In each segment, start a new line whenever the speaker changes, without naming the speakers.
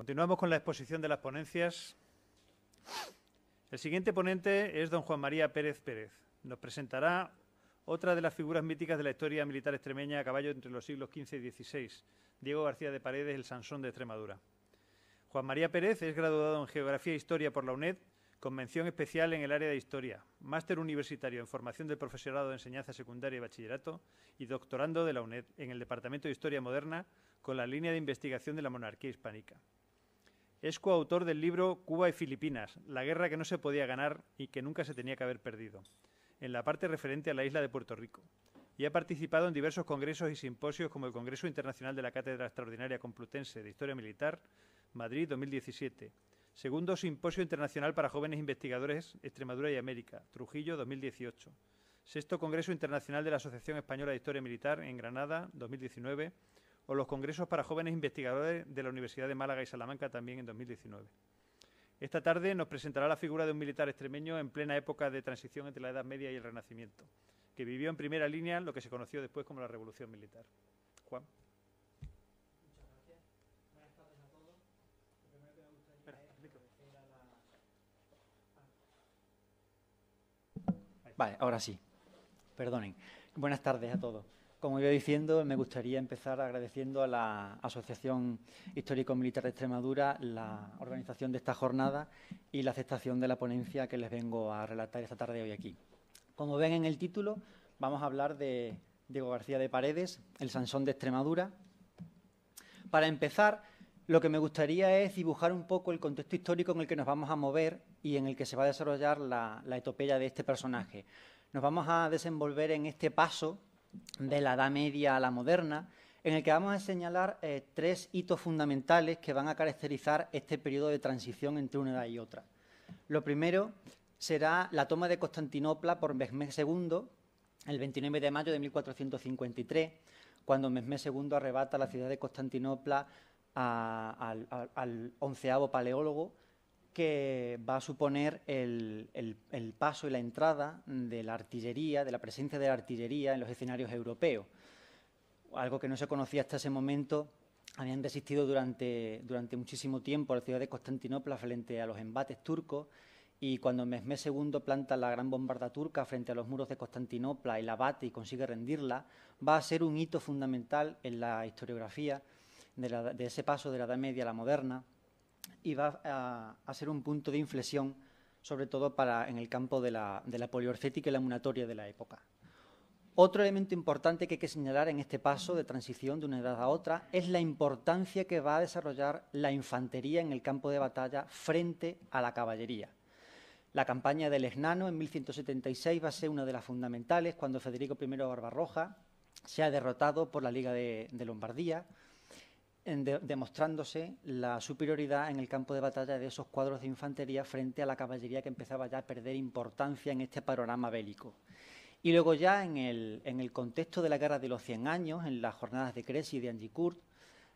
Continuamos con la exposición de las ponencias. El siguiente ponente es don Juan María Pérez Pérez. Nos presentará otra de las figuras míticas de la historia militar extremeña a caballo entre los siglos XV y XVI, Diego García de Paredes, el Sansón de Extremadura. Juan María Pérez es graduado en Geografía e Historia por la UNED, con mención especial en el área de Historia, máster universitario en formación del profesorado de enseñanza secundaria y bachillerato y doctorando de la UNED en el Departamento de Historia Moderna con la línea de investigación de la monarquía hispánica. Es coautor del libro Cuba y Filipinas, la guerra que no se podía ganar y que nunca se tenía que haber perdido, en la parte referente a la isla de Puerto Rico, y ha participado en diversos congresos y simposios como el Congreso Internacional de la Cátedra Extraordinaria Complutense de Historia Militar, Madrid 2017, segundo Simposio Internacional para Jóvenes Investigadores Extremadura y América, Trujillo 2018, sexto Congreso Internacional de la Asociación Española de Historia Militar en Granada 2019, o los congresos para jóvenes investigadores de la Universidad de Málaga y Salamanca también en 2019. Esta tarde nos presentará la figura de un militar extremeño en plena época de transición entre la Edad Media y el Renacimiento, que vivió en primera línea lo que se conoció después como la Revolución Militar. Juan. Vale,
ahora sí. Perdonen. Buenas tardes a todos. Como iba diciendo, me gustaría empezar agradeciendo a la Asociación Histórico-Militar de Extremadura la organización de esta jornada y la aceptación de la ponencia que les vengo a relatar esta tarde hoy aquí. Como ven en el título, vamos a hablar de Diego García de Paredes, el Sansón de Extremadura. Para empezar, lo que me gustaría es dibujar un poco el contexto histórico en el que nos vamos a mover y en el que se va a desarrollar la, la etopeya de este personaje. Nos vamos a desenvolver en este paso de la Edad Media a la moderna, en el que vamos a señalar eh, tres hitos fundamentales que van a caracterizar este periodo de transición entre una edad y otra. Lo primero será la toma de Constantinopla por Mehmed II el 29 de mayo de 1453, cuando Mehmed II arrebata la ciudad de Constantinopla al onceavo paleólogo, que va a suponer el, paso y la entrada de la artillería, de la presencia de la artillería en los escenarios europeos. Algo que no se conocía hasta ese momento, habían desistido durante, durante muchísimo tiempo a la ciudad de Constantinopla frente a los embates turcos y cuando Mehmed II planta la gran bombarda turca frente a los muros de Constantinopla y la bate y consigue rendirla, va a ser un hito fundamental en la historiografía de ese paso de la Edad Media a la moderna y va a, ser un punto de inflexión, sobre todo en el campo de la, poliorcética y la munatoria de la época. Otro elemento importante que hay que señalar en este paso de transición de una edad a otra es la importancia que va a desarrollar la infantería en el campo de batalla frente a la caballería. La campaña del Esnano en 1176 va a ser una de las fundamentales cuando Federico I Barbarroja se ha derrotado por la Liga de Lombardía, demostrándose la superioridad en el campo de batalla de esos cuadros de infantería frente a la caballería que empezaba ya a perder importancia en este panorama bélico. Y luego ya en el, contexto de la Guerra de los 100 Años, en las jornadas de Crecy y de Angicourt,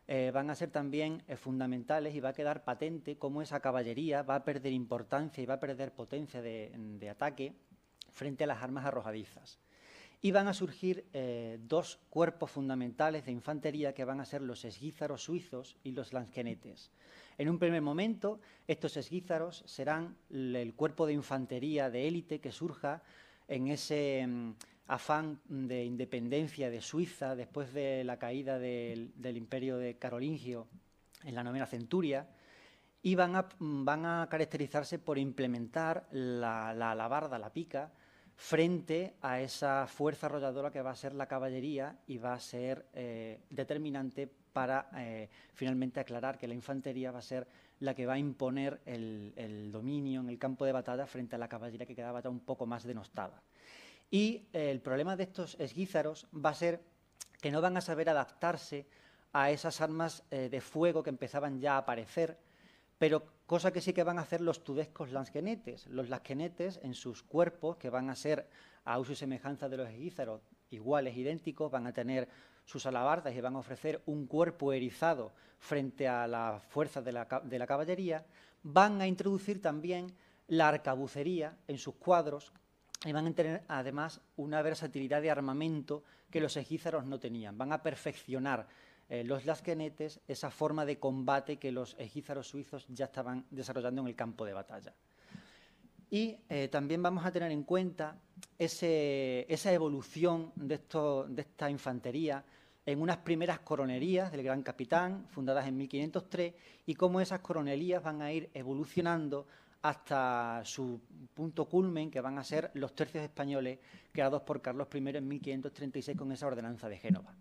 eh, van a ser también eh, fundamentales y va a quedar patente cómo esa caballería va a perder importancia y va a perder potencia de ataque frente a las armas arrojadizas. Y van a surgir eh, dos cuerpos fundamentales de infantería que van a ser los esguízaros suizos y los lansquenetes. En un primer momento, estos esguízaros serán el cuerpo de infantería de élite que surja en ese mm, afán de independencia de Suiza después de la caída del, imperio de Carolingio en la novena centuria, y van a, mm, caracterizarse por implementar la, la alabarda, la pica, frente a esa fuerza arrolladora que va a ser la caballería y va a ser eh, determinante para eh, finalmente aclarar que la infantería va a ser la que va a imponer el, dominio en el campo de batalla frente a la caballería que quedaba ya un poco más denostada. Y eh, el problema de estos esguízaros va a ser que no van a saber adaptarse a esas armas de fuego que empezaban ya a aparecer, pero cosa que sí que van a hacer los tudescos lansquenetes, Los lasquenetes, en sus cuerpos, que van a ser a uso y semejanza de los egízaros, iguales, idénticos, van a tener sus alabardas y van a ofrecer un cuerpo erizado frente a la fuerza de la, caballería, van a introducir también la arcabucería en sus cuadros y van a tener además una versatilidad de armamento que los egízaros no tenían. Van a perfeccionar eh, los lasquenetes esa forma de combate que los egízaros suizos ya estaban desarrollando en el campo de batalla. Y eh, también vamos a tener en cuenta esa evolución de, de esta infantería en unas primeras coronerías del gran capitán, fundadas en 1503, y cómo esas coronerías van a ir evolucionando hasta su punto culmen, que van a ser los tercios españoles creados por Carlos I en 1536 con esa ordenanza de Génova.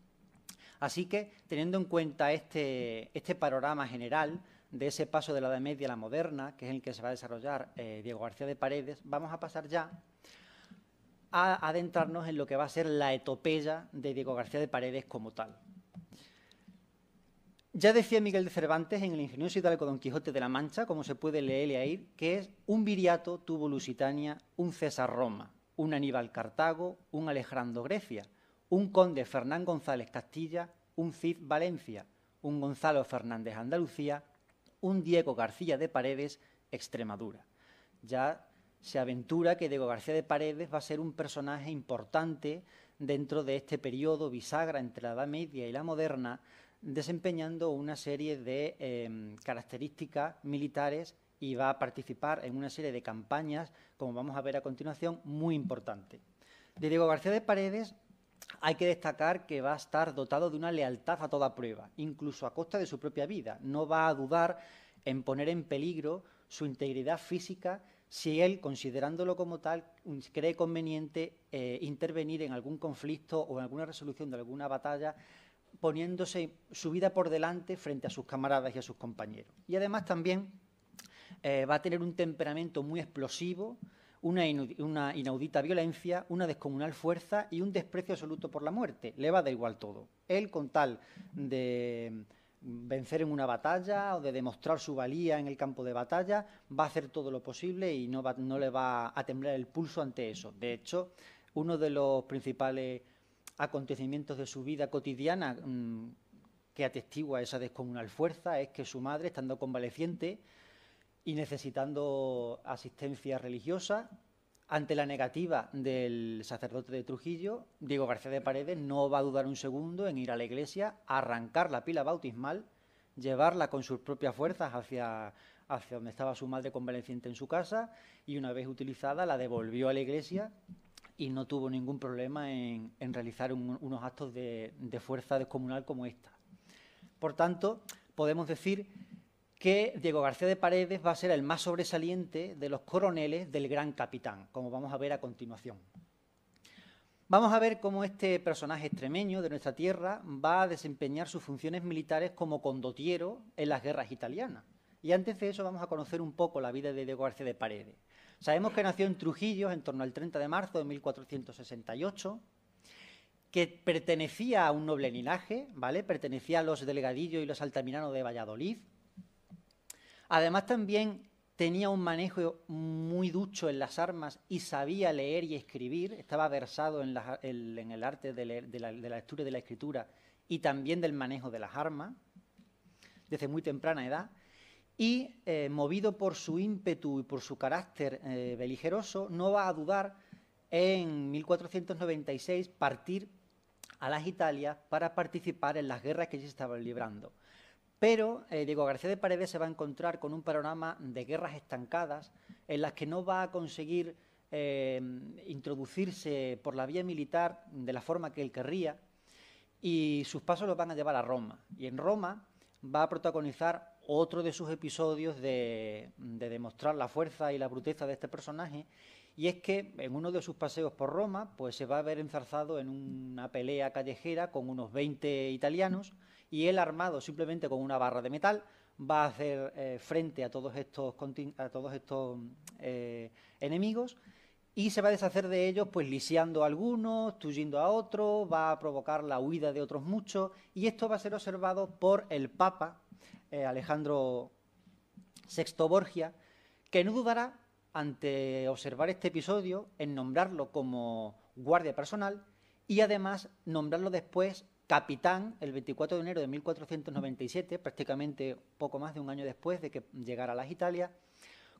Así que, teniendo en cuenta este, este panorama general de ese paso de la Edad Media a la moderna, que es el que se va a desarrollar eh, Diego García de Paredes, vamos a pasar ya a adentrarnos en lo que va a ser la etopeya de Diego García de Paredes como tal. Ya decía Miguel de Cervantes en el ingenioso hidalgo Don Quijote de la Mancha, como se puede leerle ahí, que es un viriato tuvo Lusitania, un César Roma, un Aníbal Cartago, un Alejandro Grecia un conde Fernán González Castilla, un Cid Valencia, un Gonzalo Fernández Andalucía, un Diego García de Paredes Extremadura. Ya se aventura que Diego García de Paredes va a ser un personaje importante dentro de este periodo bisagra entre la Edad Media y la moderna, desempeñando una serie de em, características militares y va a participar en una serie de campañas, como vamos a ver a continuación, muy importantes. De Diego García de Paredes hay que destacar que va a estar dotado de una lealtad a toda prueba, incluso a costa de su propia vida. No va a dudar en poner en peligro su integridad física si él, considerándolo como tal, cree conveniente eh, intervenir en algún conflicto o en alguna resolución de alguna batalla, poniéndose su vida por delante frente a sus camaradas y a sus compañeros. Y además también eh, va a tener un temperamento muy explosivo, una, inaudita violencia, una descomunal fuerza y un desprecio absoluto por la muerte. Le va da igual todo. Él, con tal de mm, vencer en una batalla o de demostrar su valía en el campo de batalla, va a hacer todo lo posible y no, le va a temblar el pulso ante eso. De hecho, uno de los principales acontecimientos de su vida cotidiana mm, que atestigua esa descomunal fuerza es que su madre, estando convaleciente, y necesitando asistencia religiosa. Ante la negativa del sacerdote de Trujillo, Diego García de Paredes no va a dudar un segundo en ir a la iglesia, arrancar la pila bautismal, llevarla con sus propias fuerzas hacia, hacia donde estaba su madre convaleciente en su casa y una vez utilizada la devolvió a la iglesia y no tuvo ningún problema en, realizar unos actos de, de fuerza descomunal como esta. Por tanto, podemos decir que Diego García de Paredes va a ser el más sobresaliente de los coroneles del gran capitán, como vamos a ver a continuación. Vamos a ver cómo este personaje extremeño de nuestra tierra va a desempeñar sus funciones militares como condotiero en las guerras italianas. Y antes de eso vamos a conocer un poco la vida de Diego García de Paredes. Sabemos que nació en Trujillo en torno al 30 de marzo de 1468, que pertenecía a un noble linaje, ¿vale? Pertenecía a los delegadillos y los Altamirano de Valladolid, Además también tenía un manejo muy ducho en las armas y sabía leer y escribir, estaba versado en, el, arte de, la, lectura y de la escritura y también del manejo de las armas desde muy temprana edad. Y eh, movido por su ímpetu y por su carácter eh, beligeroso, no va a dudar en 1496 partir a las Italias para participar en las guerras que ya se estaban librando. Pero eh, Diego García de Paredes se va a encontrar con un panorama de guerras estancadas en las que no va a conseguir eh, introducirse por la vía militar de la forma que él querría y sus pasos los van a llevar a Roma. Y en Roma va a protagonizar otro de sus episodios de, demostrar la fuerza y la bruteza de este personaje, y es que en uno de sus paseos por Roma, pues se va a ver enzarzado en una pelea callejera con unos 20 italianos y él armado simplemente con una barra de metal va a hacer eh, frente a todos estos, eh, enemigos y se va a deshacer de ellos pues lisiando a algunos, tuyendo a otros, va a provocar la huida de otros muchos y esto va a ser observado por el Papa eh, Alejandro VI Borgia que no dudará ante observar este episodio en nombrarlo como guardia personal y además nombrarlo después capitán el 24 de enero de 1497, prácticamente poco más de un año después de que llegara a las Italias,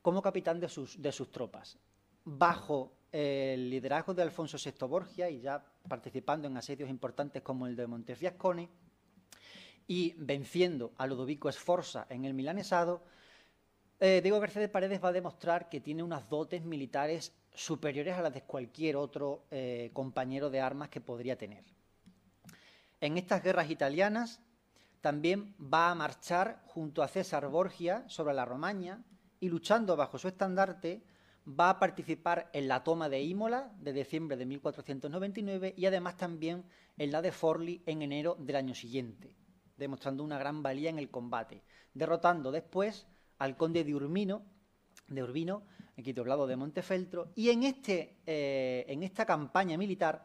como capitán de sus, tropas. Bajo el liderazgo de Alfonso VI Borgia y ya participando en asedios importantes como el de Montefiascone y venciendo a Ludovico Sforza en el milanesado, eh, Diego Mercedes de Paredes va a demostrar que tiene unas dotes militares superiores a las de cualquier otro eh, compañero de armas que podría tener. En estas guerras italianas también va a marchar junto a César Borgia sobre la Romaña y luchando bajo su estandarte va a participar en la toma de Imola de diciembre de 1499 y además también en la de Forli en enero del año siguiente, demostrando una gran valía en el combate, derrotando después al conde de Urbino, de Urbino, aquí de de Montefeltro, y en, este, eh, en esta campaña militar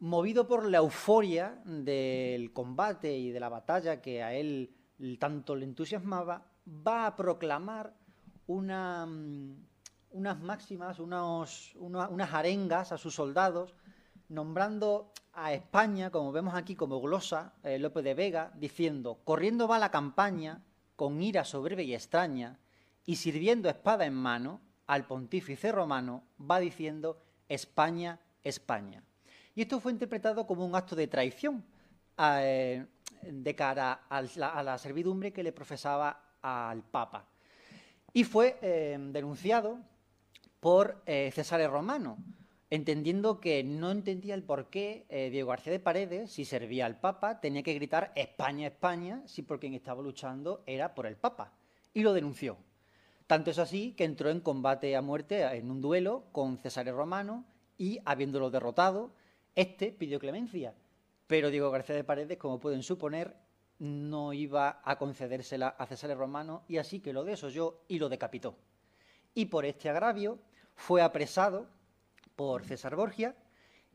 movido por la euforia del combate y de la batalla que a él tanto le entusiasmaba, va a proclamar mm, unas máximas, unas arengas a sus soldados, nombrando a España, como vemos aquí, como glosa eh, López de Vega, diciendo, corriendo va la campaña, con ira sobreve y extraña, y sirviendo espada en mano al pontífice romano, va diciendo, España, España. Y esto fue interpretado como un acto de traición eh, de cara a la, servidumbre que le profesaba al Papa. Y fue eh, denunciado por eh, César Romano, entendiendo que no entendía el por qué eh, Diego García de Paredes, si servía al Papa, tenía que gritar España, España, si por quien estaba luchando era por el Papa. Y lo denunció. Tanto es así que entró en combate a muerte en un duelo con César Romano y, habiéndolo derrotado, este pidió clemencia, pero Diego García de Paredes, como pueden suponer, no iba a concedérsela a César Romano y así que lo desoyó y lo decapitó. Y por este agravio fue apresado por César Borgia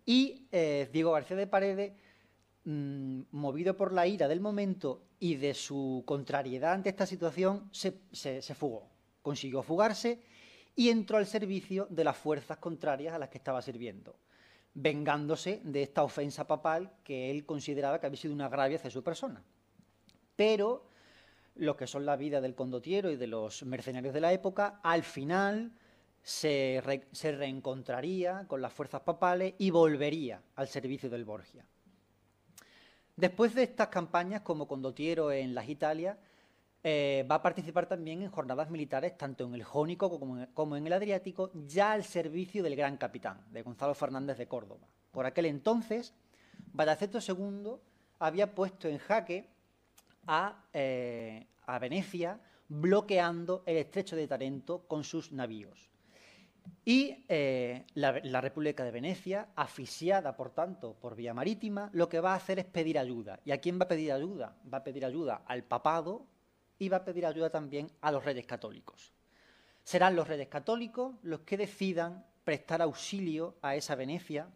y eh, Diego García de Paredes, mm, movido por la ira del momento y de su contrariedad ante esta situación, se fugó, consiguió fugarse y entró al servicio de las fuerzas contrarias a las que estaba sirviendo vengándose de esta ofensa papal que él consideraba que había sido una agravio hacia su persona. Pero lo que son la vida del condotiero y de los mercenarios de la época, al final se, se reencontraría con las fuerzas papales y volvería al servicio del Borgia. Después de estas campañas como condotiero en las Italias, eh, va a participar también en jornadas militares tanto en el Jónico como en, el Adriático, ya al servicio del gran capitán, de Gonzalo Fernández de Córdoba. Por aquel entonces, Badaceto II había puesto en jaque eh, a, Venecia, bloqueando el estrecho de Tarento con sus navíos. Y eh, la, República de Venecia, asfixiada por tanto por vía marítima, lo que va a hacer es pedir ayuda. ¿Y a quién va a pedir ayuda? Va a pedir ayuda al papado iba a pedir ayuda también a los redes católicos. Serán los redes católicos los que decidan prestar auxilio a esa Venecia,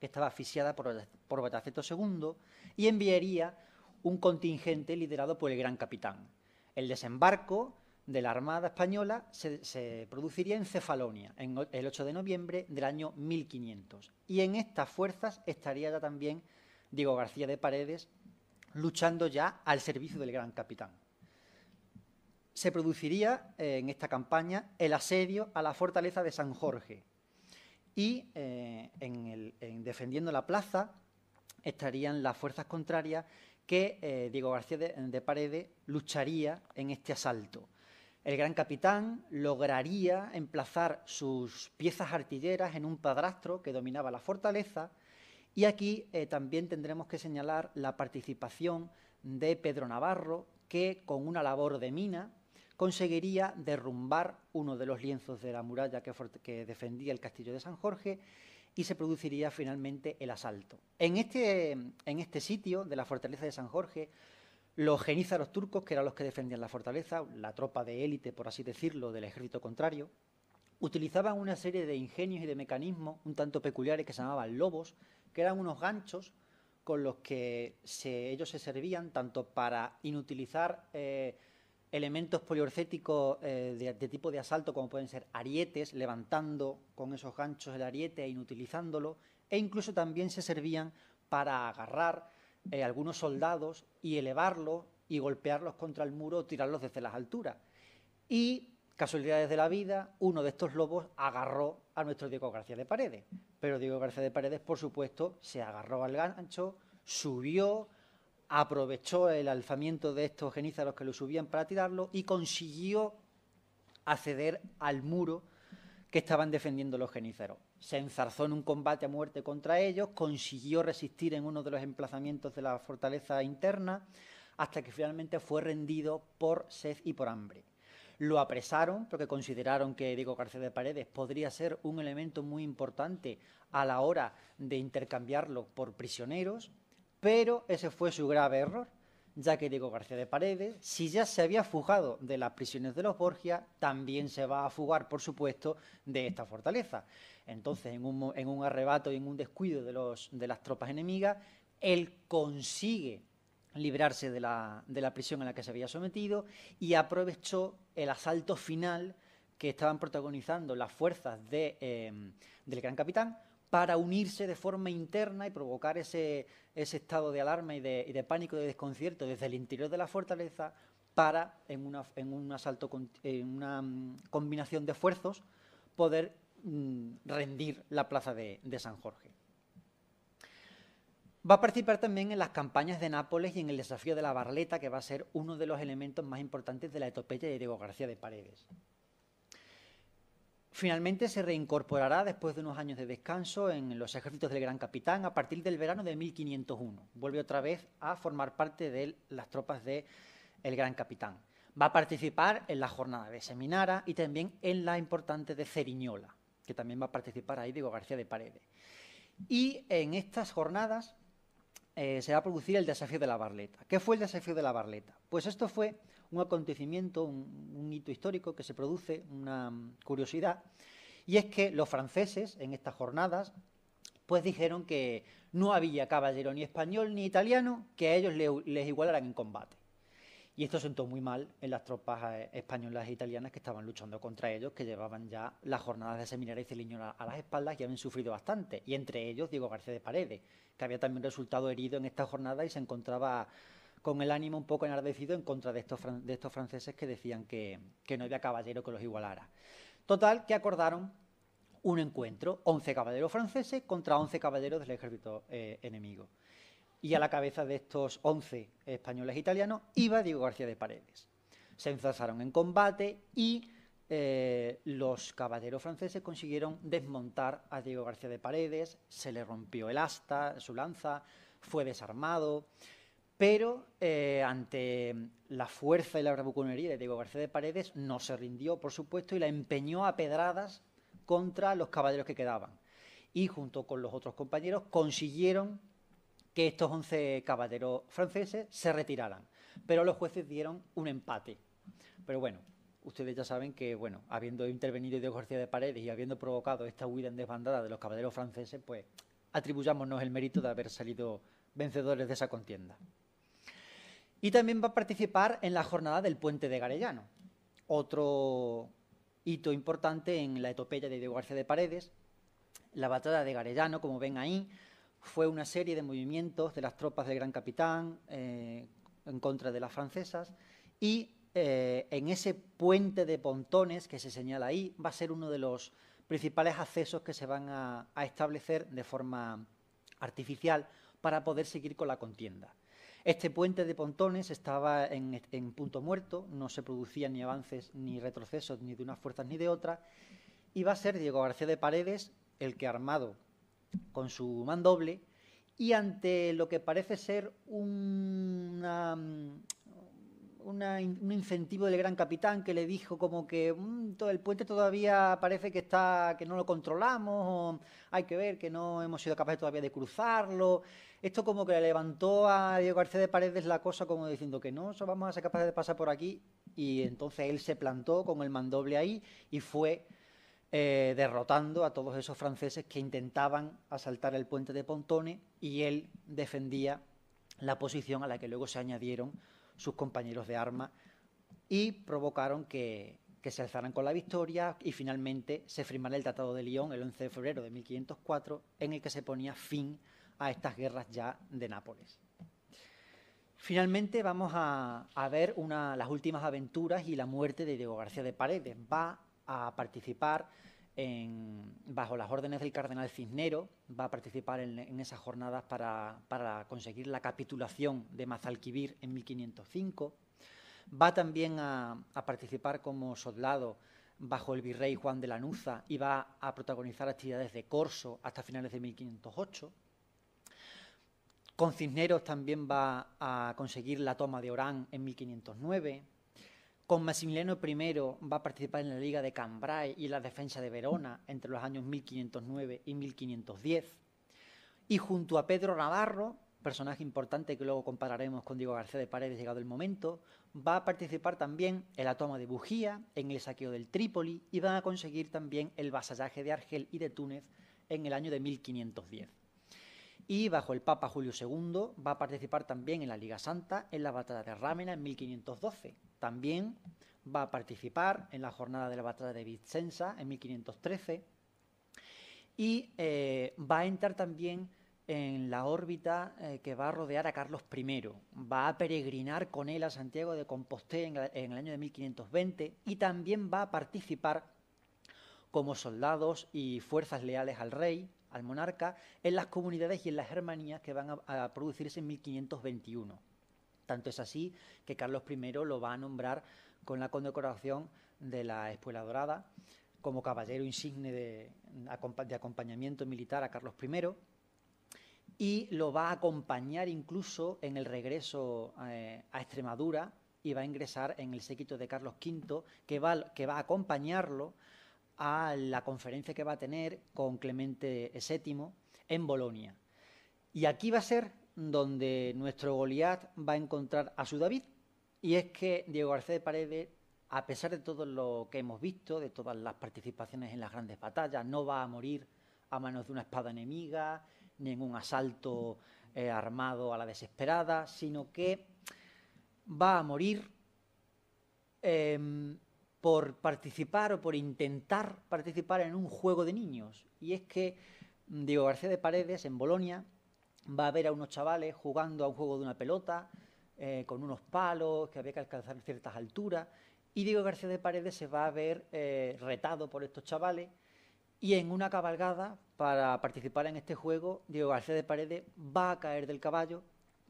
que estaba asfixiada por, Bataceto II, y enviaría un contingente liderado por el gran capitán. El desembarco de la Armada Española se, produciría en Cefalonia, el 8 de noviembre del año 1500. Y en estas fuerzas estaría ya también Diego García de Paredes luchando ya al servicio del gran capitán se produciría eh, en esta campaña el asedio a la fortaleza de San Jorge. Y eh, en defendiendo la plaza estarían las fuerzas contrarias que eh, Diego García de, Paredes lucharía en este asalto. El gran capitán lograría emplazar sus piezas artilleras en un padrastro que dominaba la fortaleza y aquí también tendremos que señalar la participación de Pedro Navarro, que con una labor de mina conseguiría derrumbar uno de los lienzos de la muralla que, defendía el castillo de San Jorge y se produciría finalmente el asalto. En este, en este sitio de la fortaleza de San Jorge, los genízaros turcos, que eran los que defendían la fortaleza, la tropa de élite, por así decirlo, del ejército contrario, utilizaban una serie de ingenios y de mecanismos un tanto peculiares que se llamaban lobos, que eran unos ganchos con los que ellos se servían tanto para inutilizar eh, elementos poliorcéticos eh, de, tipo de asalto, como pueden ser arietes, levantando con esos ganchos el ariete e inutilizándolo, e incluso también se servían para agarrar eh, algunos soldados y elevarlos y golpearlos contra el muro o tirarlos desde las alturas. Y, casualidades de la vida, uno de estos lobos agarró a nuestro Diego García de Paredes. Pero Diego García de Paredes, por supuesto, se agarró al gancho, subió, aprovechó el alzamiento de estos genízaros que lo subían para tirarlo y consiguió acceder al muro que estaban defendiendo los genízaros. Se enzarzó en un combate a muerte contra ellos, consiguió resistir en uno de los emplazamientos de la fortaleza interna, hasta que finalmente fue rendido por sed y por hambre. Lo apresaron porque consideraron que Diego García de Paredes podría ser un elemento muy importante a la hora de intercambiarlo por prisioneros, pero ese fue su grave error, ya que Diego García de Paredes, si ya se había fugado de las prisiones de los Borgia, también se va a fugar, por supuesto, de esta fortaleza. Entonces, en un, arrebato y en un descuido de, las tropas enemigas, él consigue librarse de la, prisión a la que se había sometido y aprovechó el asalto final que estaban protagonizando las fuerzas eh, del gran capitán para unirse de forma interna y provocar ese, estado de alarma y de, pánico y de desconcierto desde el interior de la fortaleza para, en, una, una mm, combinación de esfuerzos, poder mm, rendir la plaza de, de San Jorge. Va a participar también en las campañas de Nápoles y en el desafío de la Barleta, que va a ser uno de los elementos más importantes de la etopeya de Diego García de Paredes. Finalmente se reincorporará después de unos años de descanso en los ejércitos del Gran Capitán a partir del verano de 1501. Vuelve otra vez a formar parte de las tropas del Gran Capitán. Va a participar en la jornada de Seminara y también en la importante de Ceriñola, que también va a participar ahí Diego García de Paredes. Y en estas jornadas eh, se va a producir el desafío de la Barleta. ¿Qué fue el desafío de la Barleta? Pues esto fue un acontecimiento, un, hito histórico que se produce, una mm, curiosidad, y es que los franceses en estas jornadas pues dijeron que no había caballero ni español ni italiano que a ellos les igualaran en combate. Y esto sentó muy mal en las tropas eh, españolas e italianas que estaban luchando contra ellos, que llevaban ya las jornadas de Seminario y Celiño a, las espaldas y habían sufrido bastante. Y entre ellos Diego García de Paredes, que había también resultado herido en esta jornada y se encontraba con el ánimo un poco enardecido en contra de estos, franceses que decían que, no había caballero que los igualara. Total, que acordaron un encuentro, 11 caballeros franceses contra 11 caballeros del ejército eh, enemigo. Y a la cabeza de estos 11 españoles e italianos iba Diego García de Paredes. Se enzazaron en combate y eh, los caballeros franceses consiguieron desmontar a Diego García de Paredes, se le rompió el asta, su lanza, fue desarmado pero eh, ante la fuerza y la bravuconería de Diego García de Paredes no se rindió, por supuesto, y la empeñó a pedradas contra los caballeros que quedaban. Y junto con los otros compañeros consiguieron que estos 11 caballeros franceses se retiraran. Pero los jueces dieron un empate. Pero bueno, ustedes ya saben que, bueno, habiendo intervenido Diego García de Paredes y habiendo provocado esta huida en desbandada de los caballeros franceses, pues atribuyámonos el mérito de haber salido vencedores de esa contienda. Y también va a participar en la jornada del puente de Garellano, otro hito importante en la etopeya de Diego García de Paredes. La batalla de Garellano, como ven ahí, fue una serie de movimientos de las tropas del Gran Capitán eh, en contra de las francesas y eh, en ese puente de pontones que se señala ahí va a ser uno de los principales accesos que se van a establecer de forma artificial para poder seguir con la contienda. Este puente de pontones estaba en, punto muerto, no se producían ni avances ni retrocesos ni de unas fuerzas ni de otras, Iba a ser Diego García de Paredes el que armado con su mandoble y ante lo que parece ser una un incentivo del gran capitán que le dijo como que mm, todo el puente todavía parece que está que no lo controlamos, o hay que ver que no hemos sido capaces todavía de cruzarlo. Esto como que le levantó a Diego García de Paredes la cosa como diciendo que no, vamos a ser capaces de pasar por aquí. Y entonces él se plantó con el mandoble ahí y fue eh, derrotando a todos esos franceses que intentaban asaltar el puente de Pontone y él defendía la posición a la que luego se añadieron sus compañeros de armas y provocaron que, se alzaran con la victoria y finalmente se firmara el Tratado de Lyon el 11 de febrero de 1504 en el que se ponía fin a estas guerras ya de Nápoles. Finalmente vamos a, a ver una, las últimas aventuras y la muerte de Diego García de Paredes. Va a participar bajo las órdenes del cardenal Cisnero, va a participar en, esas jornadas para, conseguir la capitulación de Mazalquivir en 1505. Va también a, participar como soldado bajo el virrey Juan de Lanuza y va a protagonizar actividades de corso hasta finales de 1508. Con Cisneros también va a conseguir la toma de Orán en 1509. Con Maximiliano I va a participar en la Liga de Cambrai y la defensa de Verona entre los años 1509 y 1510. Y junto a Pedro Navarro, personaje importante que luego compararemos con Diego García de Paredes llegado el momento, va a participar también en la toma de Bujía, en el saqueo del Trípoli y van a conseguir también el vasallaje de Argel y de Túnez en el año de 1510 y bajo el Papa Julio II va a participar también en la Liga Santa, en la batalla de Rámena en 1512. También va a participar en la jornada de la batalla de Vicenza en 1513 y eh, va a entrar también en la órbita eh, que va a rodear a Carlos I. Va a peregrinar con él a Santiago de Compostela en el año de 1520 y también va a participar como soldados y fuerzas leales al rey al monarca en las comunidades y en las hermanías que van a, producirse en 1521. Tanto es así que Carlos I lo va a nombrar con la condecoración de la Espuela Dorada como caballero insigne de, acompañamiento militar a Carlos I y lo va a acompañar incluso en el regreso eh, a Extremadura y va a ingresar en el séquito de Carlos V, que va a acompañarlo a la conferencia que va a tener con Clemente VII en Bolonia. Y aquí va a ser donde nuestro Goliat va a encontrar a su David. Y es que Diego García de Paredes, a pesar de todo lo que hemos visto, de todas las participaciones en las grandes batallas, no va a morir a manos de una espada enemiga, en un asalto eh, armado a la desesperada, sino que va a morir em, por participar o por intentar participar en un juego de niños. Y es que mm, Diego García de Paredes, en Bolonia, va a ver a unos chavales jugando a un juego de una pelota, eh, con unos palos, que había que alcanzar ciertas alturas, y Diego García de Paredes se va a ver eh, retado por estos chavales, y en una cabalgada, para participar en este juego, Diego García de Paredes va a caer del caballo,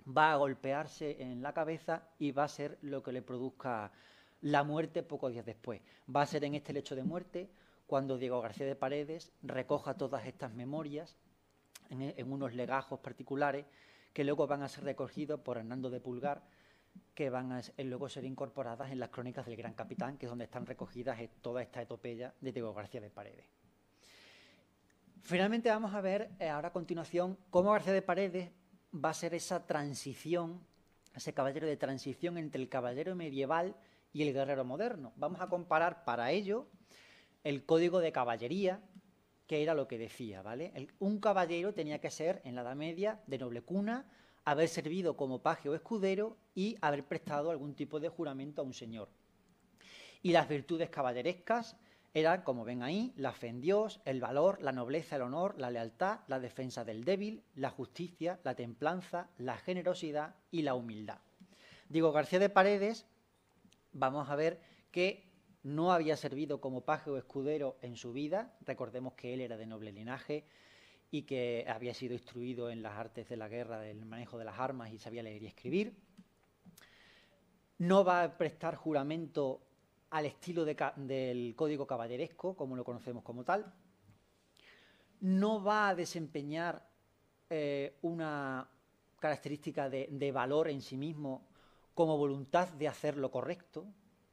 va a golpearse en la cabeza y va a ser lo que le produzca la muerte pocos días después. Va a ser en este lecho de muerte cuando Diego García de Paredes recoja todas estas memorias en, e, unos legajos particulares que luego van a ser recogidos por Hernando de Pulgar, que van a eh, luego ser incorporadas en las crónicas del Gran Capitán, que es donde están recogidas eh, toda esta etopeya de Diego García de Paredes. Finalmente vamos a ver eh, ahora a continuación cómo García de Paredes va a ser esa transición, ese caballero de transición entre el caballero medieval y el guerrero moderno. Vamos a comparar para ello el código de caballería, que era lo que decía, ¿vale? un caballero tenía que ser, en la Edad Media, de noble cuna, haber servido como paje o escudero y haber prestado algún tipo de juramento a un señor. Y las virtudes caballerescas eran, como ven ahí, la fe en Dios, el valor, la nobleza, el honor, la lealtad, la defensa del débil, la justicia, la templanza, la generosidad y la humildad. Digo, García de Paredes vamos a ver que no había servido como paje o escudero en su vida. Recordemos que él era de noble linaje y que había sido instruido en las artes de la guerra, del manejo de las armas y sabía leer y escribir. No va a prestar juramento al estilo del código caballeresco, como lo conocemos como tal. No va a desempeñar eh, una característica de valor en sí mismo como voluntad de hacer lo correcto,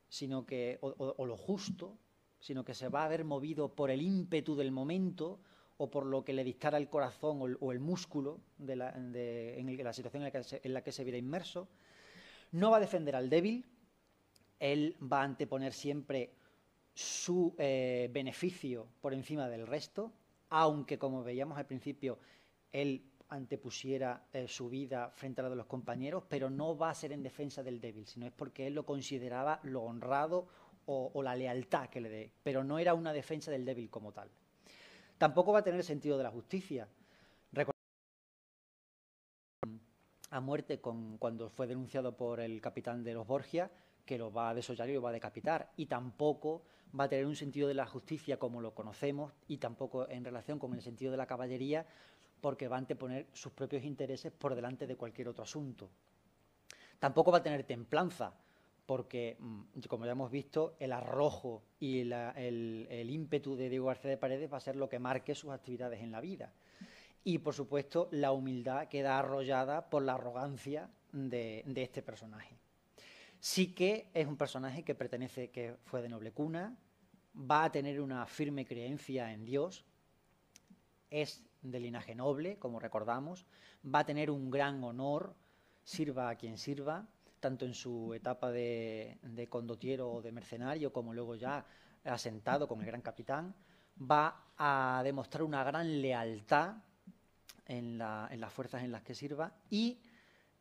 sino que, o, lo justo, sino que se va a ver movido por el ímpetu del momento o por lo que le dictara el corazón o el, músculo de la, en la situación en la, que se, viera inmerso. No va a defender al débil, él va a anteponer siempre su eh, beneficio por encima del resto, aunque como veíamos al principio, él antepusiera eh, su vida frente a la de los compañeros, pero no va a ser en defensa del débil, sino es porque él lo consideraba lo honrado o, la lealtad que le dé, pero no era una defensa del débil como tal. Tampoco va a tener sentido de la justicia. a muerte cuando fue denunciado por el capitán de los Borgia, que lo va a desollar y lo va a decapitar. Y tampoco va a tener un sentido de la justicia como lo conocemos y tampoco en relación con el sentido de la caballería porque va a anteponer sus propios intereses por delante de cualquier otro asunto. Tampoco va a tener templanza, porque, mm, como ya hemos visto, el arrojo y el, ímpetu de Diego García de Paredes va a ser lo que marque sus actividades en la vida. Y, por supuesto, la humildad queda arrollada por la arrogancia de, de este personaje. Sí que es un personaje que pertenece, que fue de noble cuna, va a tener una firme creencia en Dios, es de linaje noble, como recordamos, va a tener un gran honor, sirva a quien sirva, tanto en su etapa de, de condotiero o de mercenario, como luego ya asentado con el gran capitán, va a demostrar una gran lealtad en, las fuerzas en las que sirva y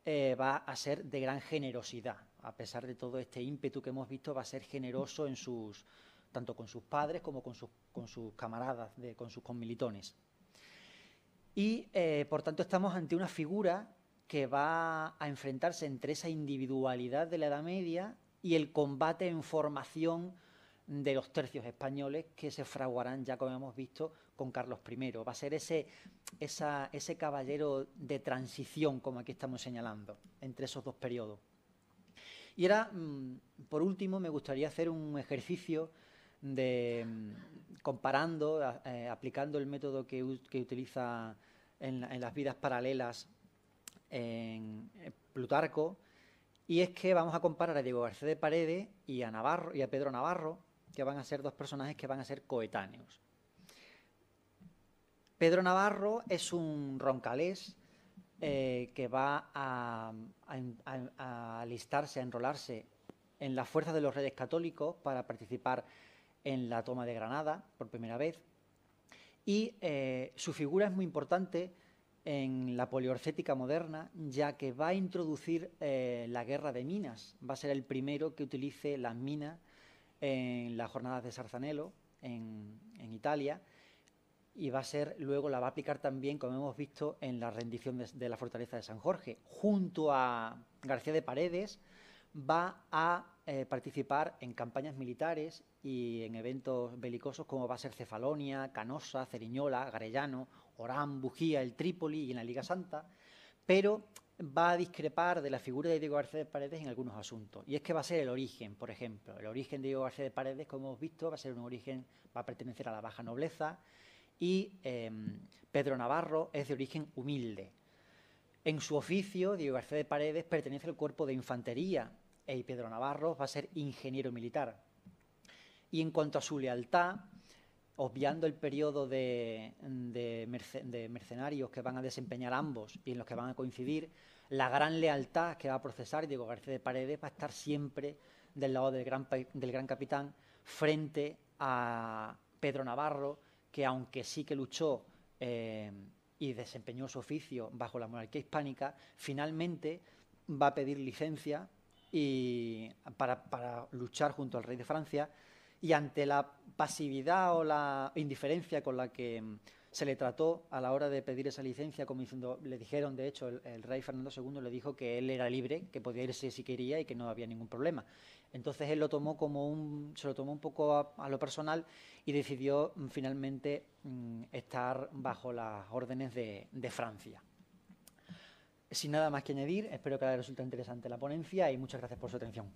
eh, va a ser de gran generosidad. A pesar de todo este ímpetu que hemos visto, va a ser generoso en sus, tanto con sus padres como con sus, camaradas, con sus conmilitones. Y, eh, por tanto, estamos ante una figura que va a enfrentarse entre esa individualidad de la Edad Media y el combate en formación de los tercios españoles que se fraguarán, ya como hemos visto, con Carlos I. Va a ser ese, ese caballero de transición, como aquí estamos señalando, entre esos dos periodos. Y ahora, mm, por último, me gustaría hacer un ejercicio de comparando, eh, aplicando el método que, utiliza en, las vidas paralelas en, Plutarco, y es que vamos a comparar a Diego García de Paredes y a, Navarro, y a Pedro Navarro, que van a ser dos personajes que van a ser coetáneos. Pedro Navarro es un roncalés eh, que va a, a, alistarse, a enrolarse en las fuerzas de los reyes católicos para participar en la toma de Granada por primera vez. Y eh, su figura es muy importante en la poliorcética moderna, ya que va a introducir eh, la guerra de minas. Va a ser el primero que utilice las minas en las jornadas de Sarzanello, en, Italia, y va a ser luego, la va a aplicar también, como hemos visto, en la rendición de, la fortaleza de San Jorge. Junto a García de Paredes, va a eh, participar en campañas militares y en eventos belicosos como va a ser Cefalonia, Canosa, Ceriñola, Garellano, Orán, Bujía, el Trípoli y en la Liga Santa, pero va a discrepar de la figura de Diego García de Paredes en algunos asuntos. Y es que va a ser el origen, por ejemplo. El origen de Diego García de Paredes, como hemos visto, va a ser un origen, va a pertenecer a la baja nobleza. Y em, Pedro Navarro es de origen humilde. En su oficio, Diego García de Paredes pertenece al cuerpo de infantería y Pedro Navarro va a ser ingeniero militar. Y en cuanto a su lealtad, obviando el periodo de, mercenarios que van a desempeñar ambos y en los que van a coincidir, la gran lealtad que va a procesar Diego García de Paredes va a estar siempre del lado del gran, capitán frente a Pedro Navarro, que aunque sí que luchó eh, y desempeñó su oficio bajo la monarquía hispánica, finalmente va a pedir licencia y para luchar junto al rey de Francia y ante la pasividad o la indiferencia con la que mm, se le trató a la hora de pedir esa licencia, como le dijeron, de hecho, el, rey Fernando II le dijo que él era libre, que podía irse si quería y que no había ningún problema. Entonces él lo tomó como un, se lo tomó un poco a, lo personal y decidió mm, finalmente mm, estar bajo las órdenes de, de Francia. Sin nada más que añadir, espero que les resulte interesante la ponencia y muchas gracias por su atención.